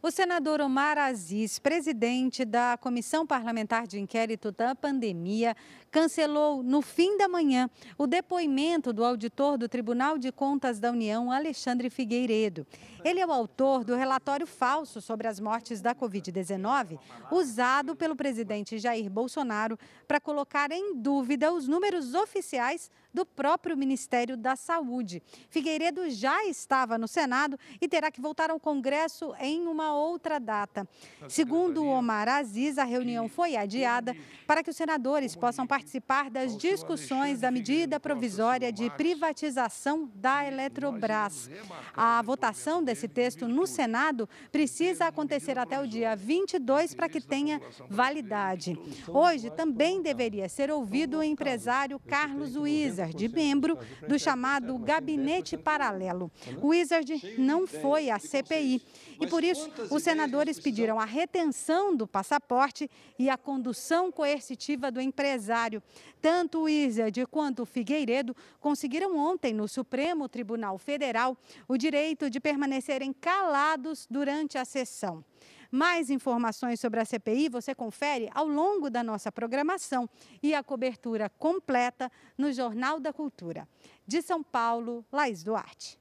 O senador Omar Aziz, presidente da Comissão Parlamentar de Inquérito da Pandemia, cancelou no fim da manhã o depoimento do auditor do Tribunal de Contas da União, Alexandre Figueiredo. Ele é o autor do relatório falso sobre as mortes da Covid-19, usado pelo presidente Jair Bolsonaro para colocar em dúvida os números oficiais do próprio Ministério da Saúde. Figueiredo já estava no Senado e terá que voltar ao Congresso em uma outra data. Tá Segundo Omar Aziz, a reunião foi adiada para que os senadores possam participar das discussões da medida provisória de privatização da Eletrobras. A votação desse texto no Senado precisa acontecer até o dia 22 para que tenha validade. Hoje também deveria ser ouvido o empresário Carlos Wizard, membro do chamado Gabinete né? tá Paralelo. Tá o Wizard não foi à CPI e, por isso, os senadores pediram a retenção do passaporte e a condução coercitiva do empresário. Tanto o Izard quanto o Figueiredo conseguiram ontem no Supremo Tribunal Federal o direito de permanecerem calados durante a sessão. Mais informações sobre a CPI você confere ao longo da nossa programação e a cobertura completa no Jornal da Cultura. De São Paulo, Laís Duarte.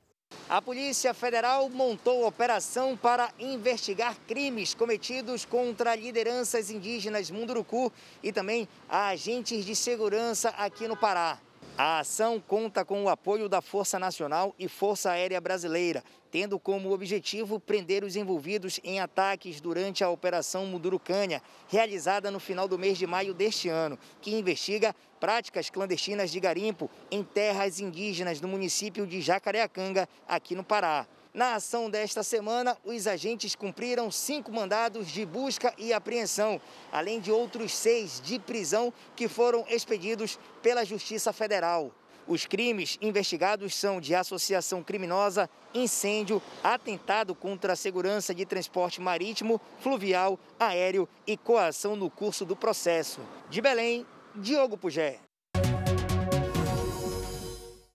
A Polícia Federal montou operação para investigar crimes cometidos contra lideranças indígenas Munduruku e também agentes de segurança aqui no Pará. A ação conta com o apoio da Força Nacional e Força Aérea Brasileira, tendo como objetivo prender os envolvidos em ataques durante a Operação Mudurucânia, realizada no final do mês de maio deste ano, que investiga práticas clandestinas de garimpo em terras indígenas do município de Jacareacanga, aqui no Pará. Na ação desta semana, os agentes cumpriram cinco mandados de busca e apreensão, além de outros seis de prisão que foram expedidos pela Justiça Federal. Os crimes investigados são de associação criminosa, incêndio, atentado contra a segurança de transporte marítimo, fluvial, aéreo e coação no curso do processo. De Belém, Diogo Pugé.